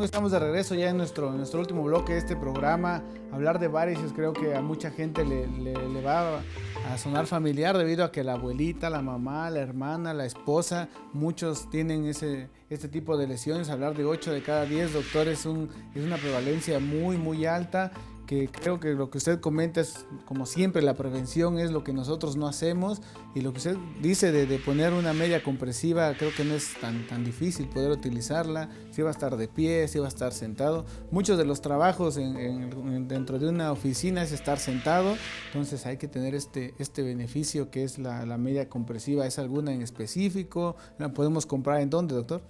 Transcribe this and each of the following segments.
estamos de regreso ya en nuestro, nuestro último bloque de este programa. Hablar de varices creo que a mucha gente le, va a sonar familiar debido a que la abuelita, la mamá, la hermana, la esposa, muchos tienen ese, este tipo de lesiones. Hablar de 8 de cada 10 doctores un, es una prevalencia muy, muy alta que creo que lo que usted comenta es, como siempre, la prevención es lo que nosotros no hacemos y lo que usted dice de, poner una media compresiva, creo que no es tan, tan difícil poder utilizarla, si va a estar de pie, si va a estar sentado. Muchos de los trabajos dentro de una oficina es estar sentado, entonces hay que tener este, este, beneficio que es la, la media compresiva. ¿Es alguna en específico? ¿La podemos comprar en dónde, doctor?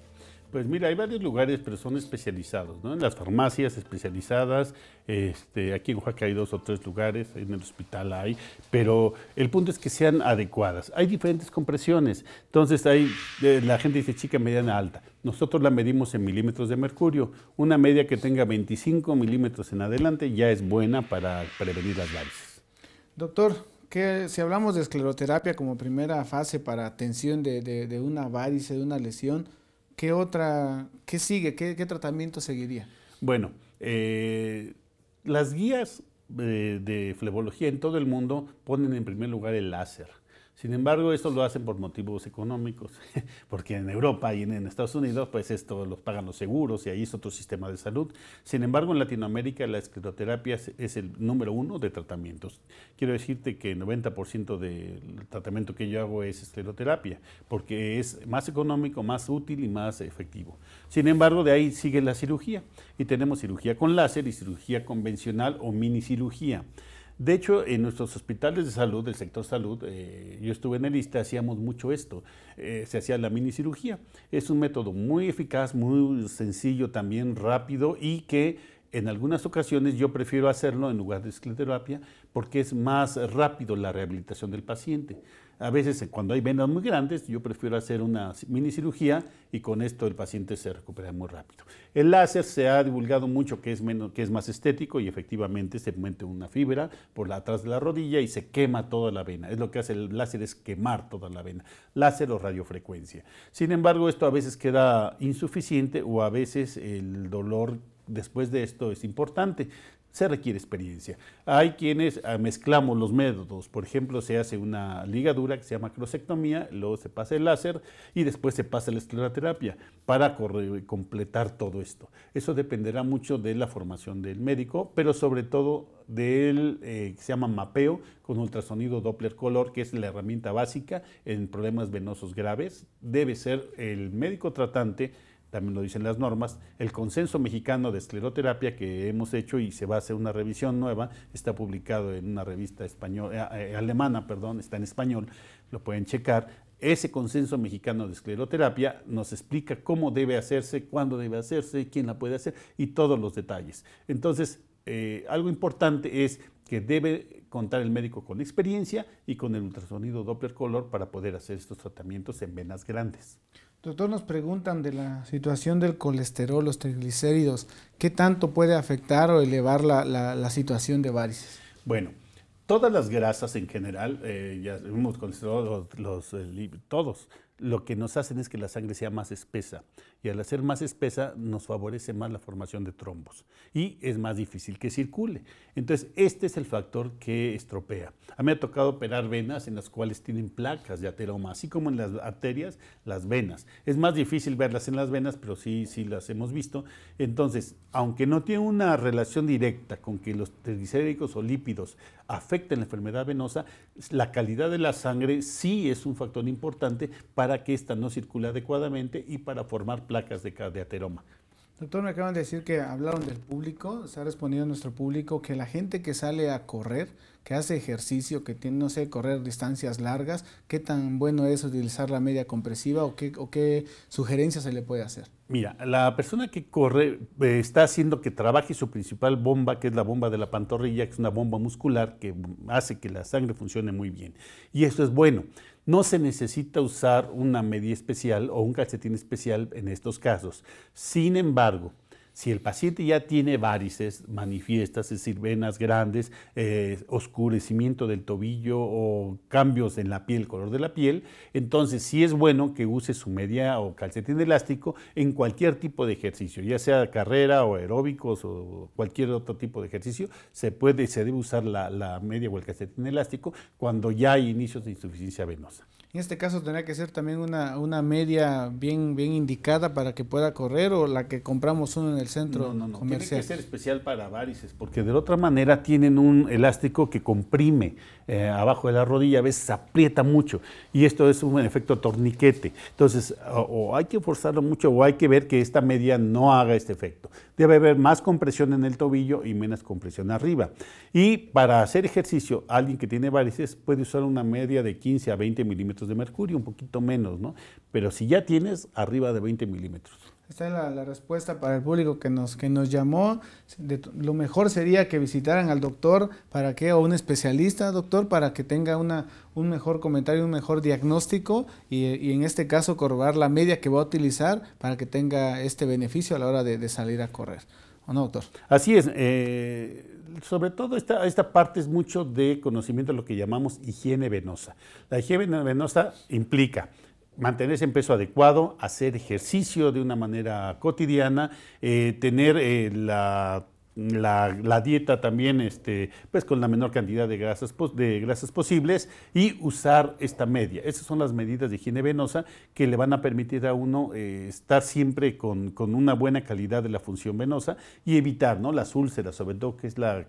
Pues mira, hay varios lugares, pero son especializados, ¿no? En las farmacias especializadas, este, aquí en Oaxaca hay dos o tres lugares, en el hospital hay, pero el punto es que sean adecuadas. Hay diferentes compresiones, entonces hay, eh, la gente dice chica, mediana, alta. Nosotros la medimos en milímetros de mercurio. Una media que tenga 25 milímetros en adelante ya es buena para prevenir las varices. Doctor, que si hablamos de escleroterapia como primera fase para atención de, de, de una varice, de una lesión, ¿qué otra, qué sigue, qué, tratamiento seguiría? Bueno, eh, las guías eh, de, flebología en todo el mundo ponen en primer lugar el láser sin embargo, esto lo hacen por motivos económicos, porque en Europa y en Estados Unidos, pues esto los pagan los seguros y ahí es otro sistema de salud. Sin embargo, en Latinoamérica la escleroterapia es el número uno de tratamientos. Quiero decirte que el 90% del tratamiento que yo hago es escleroterapia, porque es más económico, más útil y más efectivo. Sin embargo, de ahí sigue la cirugía y tenemos cirugía con láser y cirugía convencional o minicirugía. cirugía. De hecho, en nuestros hospitales de salud, del sector salud, eh, yo estuve en el ISTE, hacíamos mucho esto. Eh, se hacía la mini cirugía. Es un método muy eficaz, muy sencillo, también rápido y que en algunas ocasiones yo prefiero hacerlo en lugar de escleroterapia porque es más rápido la rehabilitación del paciente. A veces eh, cuando hay venas muy grandes yo prefiero hacer una mini cirugía y con esto el paciente se recupera muy rápido. El láser se ha divulgado mucho que es, menos, que es más estético y efectivamente se mete una fibra por la atrás de la rodilla y se quema toda la vena. Es lo que hace el láser es quemar toda la vena. Láser o radiofrecuencia. Sin embargo esto a veces queda insuficiente o a veces el dolor después de esto es importante. Se requiere experiencia. Hay quienes ah, mezclamos los métodos. Por ejemplo, se hace una ligadura que se llama crosectomía, luego se pasa el láser y después se pasa la escleroterapia para completar todo esto. Eso dependerá mucho de la formación del médico, pero sobre todo del eh, que se llama mapeo con ultrasonido Doppler color, que es la herramienta básica en problemas venosos graves. Debe ser el médico tratante también lo dicen las normas, el consenso mexicano de escleroterapia que hemos hecho y se va a hacer una revisión nueva, está publicado en una revista eh, eh, alemana, perdón, está en español, lo pueden checar. Ese consenso mexicano de escleroterapia nos explica cómo debe hacerse, cuándo debe hacerse, quién la puede hacer y todos los detalles. Entonces, eh, algo importante es que debe contar el médico con experiencia y con el ultrasonido Doppler color para poder hacer estos tratamientos en venas grandes. Doctor, nos preguntan de la situación del colesterol, los triglicéridos. ¿Qué tanto puede afectar o elevar la, situación de varices? Bueno, todas las grasas en general, eh, ya hemos considerado los, todos, lo que nos hacen es que la sangre sea más espesa y al hacer más espesa nos favorece más la formación de trombos y es más difícil que circule. Entonces, este es el factor que estropea. A mí me ha tocado operar venas en las cuales tienen placas de ateroma, así como en las arterias, las venas. Es más difícil verlas en las venas, pero sí, sí las hemos visto. Entonces, aunque no tiene una relación directa con que los triglicéridos o lípidos afecten la enfermedad venosa, la calidad de la sangre sí es un factor importante para que ésta no circula adecuadamente y para formar placas de cardiateroma. Doctor, me acaban de decir que hablaron del público, se ha respondido a nuestro público que la gente que sale a correr, que hace ejercicio, que tiene, no sé, correr distancias largas, ¿qué tan bueno es utilizar la media compresiva o qué, sugerencias se le puede hacer? Mira, la persona que corre eh, está haciendo que trabaje su principal bomba, que es la bomba de la pantorrilla, que es una bomba muscular que hace que la sangre funcione muy bien. Y eso es bueno. No se necesita usar una media especial o un calcetín especial en estos casos. Sin embargo, si el paciente ya tiene varices manifiestas, es decir, venas grandes, eh, oscurecimiento del tobillo o cambios en la piel, color de la piel, entonces sí es bueno que use su media o calcetín elástico en cualquier tipo de ejercicio, ya sea carrera o aeróbicos o cualquier otro tipo de ejercicio, se puede, se debe usar la media o el calcetín elástico cuando ya hay inicios de insuficiencia venosa. En este caso tendría que ser también una, media bien, bien indicada para que pueda correr o la que compramos uno en el centro no, no, no. comercial. Tiene que ser especial para varices, porque de otra manera tienen un elástico que comprime eh, abajo de la rodilla, a veces aprieta mucho y esto es un efecto torniquete. Entonces, o hay que forzarlo mucho o hay que ver que esta media no haga este efecto. Debe haber más compresión en el tobillo y menos compresión arriba. Y para hacer ejercicio, alguien que tiene varices puede usar una media de 15 a 20 milímetros de mercurio, un poquito menos, ¿no? Pero si ya tienes, arriba de 20 milímetros. Esta es la, respuesta para el público que nos, que nos llamó. lo mejor sería que visitaran al doctor para que, o un especialista, doctor, para que tenga un mejor comentario, un mejor diagnóstico y, en este caso corroborar la media que va a utilizar para que tenga este beneficio a la hora de salir a correr. Así es. Eh, sobre todo esta, esta parte es mucho de conocimiento de lo que llamamos higiene venosa. La higiene venosa implica mantenerse en peso adecuado, hacer ejercicio de una manera cotidiana, eh, tener eh, la la, dieta también este, pues con la menor cantidad de grasas, de grasas posibles y usar esta media. Esas son las medidas de higiene venosa que le van a permitir a uno eh, estar siempre con, una buena calidad de la función venosa y evitar ¿no? las úlceras, sobre todo que es la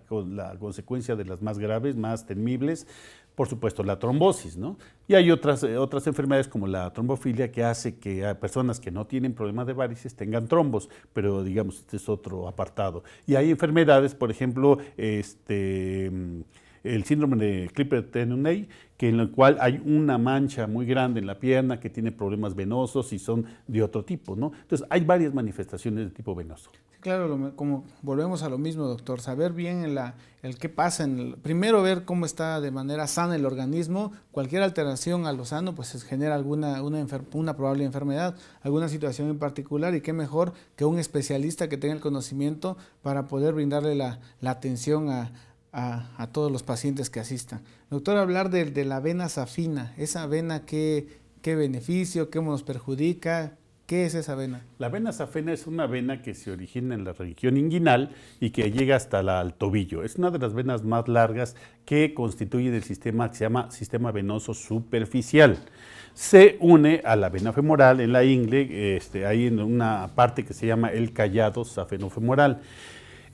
consecuencia de las más graves, más temibles, por supuesto, la trombosis, ¿no? Y hay otras, eh, otras enfermedades como la trombofilia que hace que eh, personas que no tienen problemas de varices tengan trombos, pero digamos, este es otro apartado. Y hay enfermedades, por ejemplo, este, mm, el síndrome de clipper tenonei que en el cual hay una mancha muy grande en la pierna que tiene problemas venosos y son de otro tipo, ¿no? Entonces, hay varias manifestaciones de tipo venoso. Claro, como volvemos a lo mismo, doctor, saber bien el qué pasa, en primero ver cómo está de manera sana el organismo, cualquier alteración a lo sano pues genera alguna una, probable enfermedad, alguna situación en particular y qué mejor que un especialista que tenga el conocimiento para poder brindarle la, atención a, todos los pacientes que asistan. Doctor, hablar de, de la vena safina, esa vena qué beneficio, qué nos perjudica, ¿Qué es esa vena? La vena safena es una vena que se origina en la región inguinal y que llega hasta la, tobillo. Es una de las venas más largas que constituye el sistema que se llama sistema venoso superficial. Se une a la vena femoral en la ingle, este, en una parte que se llama el callado safenofemoral.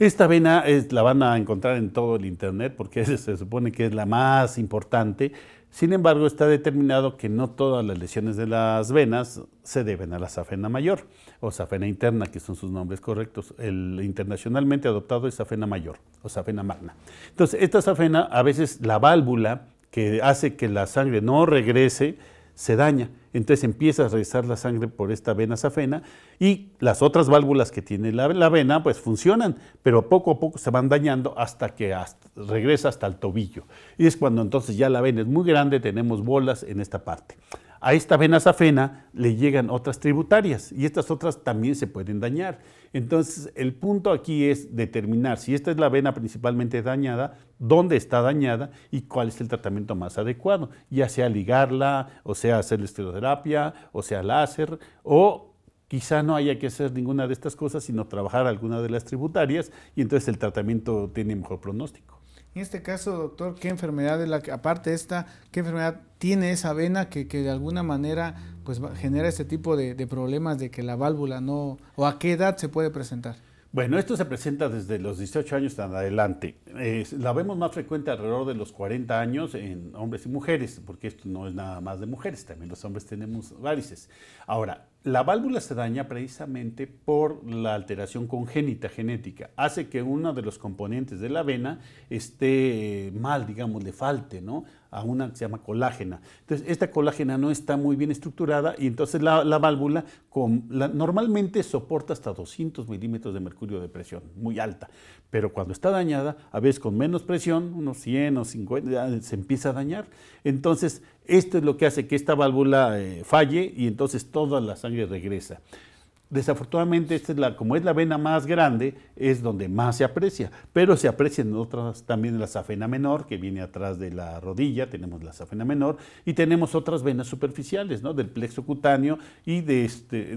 Esta vena la van a encontrar en todo el internet porque se supone que es la más importante sin embargo, está determinado que no todas las lesiones de las venas se deben a la safena mayor o safena interna, que son sus nombres correctos. El internacionalmente adoptado es safena mayor o safena magna. Entonces, esta safena, a veces la válvula que hace que la sangre no regrese, se daña. Entonces empieza a regresar la sangre por esta vena safena y las otras válvulas que tiene la, vena pues funcionan, pero poco a poco se van dañando hasta que regresa hasta el tobillo. Y es cuando entonces ya la vena es muy grande, tenemos bolas en esta parte a esta vena safena le llegan otras tributarias y estas otras también se pueden dañar. Entonces, el punto aquí es determinar si esta es la vena principalmente dañada, dónde está dañada y cuál es el tratamiento más adecuado, ya sea ligarla, o sea, hacer esteroterapia, o sea, láser, o quizá no haya que hacer ninguna de estas cosas, sino trabajar alguna de las tributarias y entonces el tratamiento tiene mejor pronóstico. En este caso, doctor, ¿qué enfermedad es la que, aparte de esta, qué enfermedad tiene esa vena que, de alguna manera pues genera este tipo de, problemas de que la válvula no, o a qué edad se puede presentar? Bueno, esto se presenta desde los 18 años en adelante. la vemos más frecuente alrededor de los 40 años en hombres y mujeres, porque esto no es nada más de mujeres, también los hombres tenemos varices. Ahora, la válvula se daña precisamente por la alteración congénita genética. Hace que uno de los componentes de la vena esté eh, mal, digamos, le falte, ¿no? A una que se llama colágena. Entonces, esta colágena no está muy bien estructurada y entonces la, válvula con, normalmente soporta hasta 200 milímetros de mercurio de presión, muy alta. Pero cuando está dañada, a veces con menos presión, unos 100 o 50, se empieza a dañar. Entonces, esto es lo que hace que esta válvula eh, falle y entonces toda la sangre regresa. Desafortunadamente, esta es la, como es la vena más grande, es donde más se aprecia, pero se aprecia en otras también la safena menor, que viene atrás de la rodilla, tenemos la safena menor, y tenemos otras venas superficiales, ¿no? del plexo cutáneo y de, este,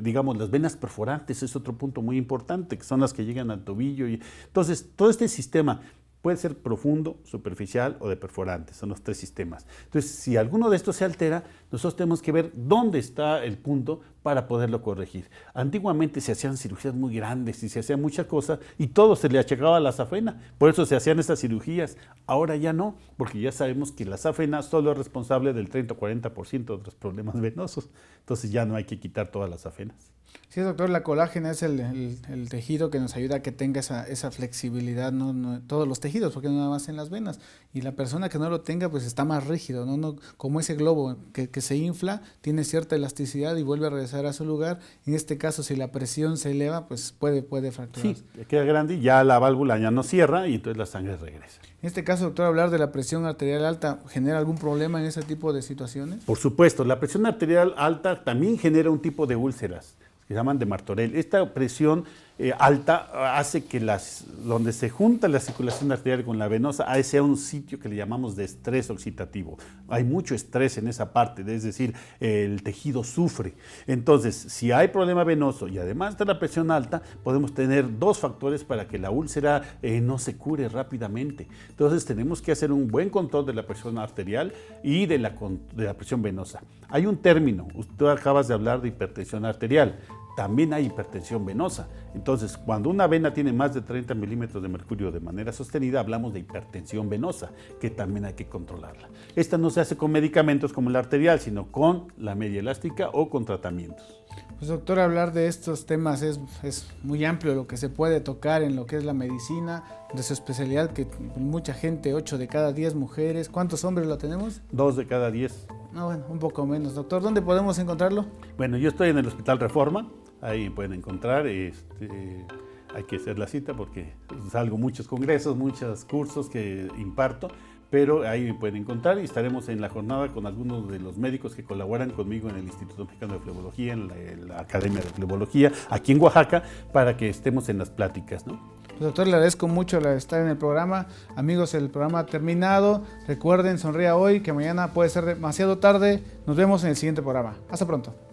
digamos, las venas perforantes, es otro punto muy importante, que son las que llegan al tobillo. Y, entonces, todo este sistema Puede ser profundo, superficial o de perforante, son los tres sistemas. Entonces, si alguno de estos se altera, nosotros tenemos que ver dónde está el punto para poderlo corregir. Antiguamente se hacían cirugías muy grandes y se hacía muchas cosas y todo se le achacaba a la safena, por eso se hacían estas cirugías. Ahora ya no, porque ya sabemos que la safena solo es responsable del 30 o 40% de los problemas venosos, entonces ya no hay que quitar todas las safenas. Sí, doctor, la colágena es el, tejido que nos ayuda a que tenga esa, flexibilidad, ¿no? ¿no? todos los tejidos, porque no nada más en las venas. Y la persona que no lo tenga, pues está más rígido, ¿no? no como ese globo que, se infla, tiene cierta elasticidad y vuelve a regresar a su lugar. En este caso, si la presión se eleva, pues puede, puede fracturar. Sí, queda grande y ya la válvula ya no cierra y entonces la sangre regresa. En este caso, doctor, hablar de la presión arterial alta, ¿genera algún problema en ese tipo de situaciones? Por supuesto, la presión arterial alta también genera un tipo de úlceras se llaman de Martorell. Esta presión eh, alta hace que las, donde se junta la circulación arterial con la venosa, sea un sitio que le llamamos de estrés oxidativo. Hay mucho estrés en esa parte, es decir, el tejido sufre. Entonces, si hay problema venoso y además de la presión alta, podemos tener dos factores para que la úlcera eh, no se cure rápidamente. Entonces, tenemos que hacer un buen control de la presión arterial y de la, de la presión venosa. Hay un término, usted acabas de hablar de hipertensión arterial también hay hipertensión venosa. Entonces, cuando una vena tiene más de 30 milímetros de mercurio de manera sostenida, hablamos de hipertensión venosa, que también hay que controlarla. Esta no se hace con medicamentos como el arterial, sino con la media elástica o con tratamientos. Pues doctor, hablar de estos temas es, es, muy amplio, lo que se puede tocar en lo que es la medicina, de su especialidad, que mucha gente, 8 de cada 10 mujeres, ¿cuántos hombres lo tenemos? Dos de cada 10. No, ah, bueno, un poco menos. Doctor, ¿dónde podemos encontrarlo? Bueno, yo estoy en el Hospital Reforma, Ahí pueden encontrar, este, hay que hacer la cita porque salgo muchos congresos, muchos cursos que imparto, pero ahí me pueden encontrar y estaremos en la jornada con algunos de los médicos que colaboran conmigo en el Instituto Mexicano de Flebología, en la, Academia de Flebología, aquí en Oaxaca, para que estemos en las pláticas. Pues, doctor, le agradezco mucho estar en el programa. Amigos, el programa ha terminado. Recuerden, sonría hoy, que mañana puede ser demasiado tarde. Nos vemos en el siguiente programa. Hasta pronto.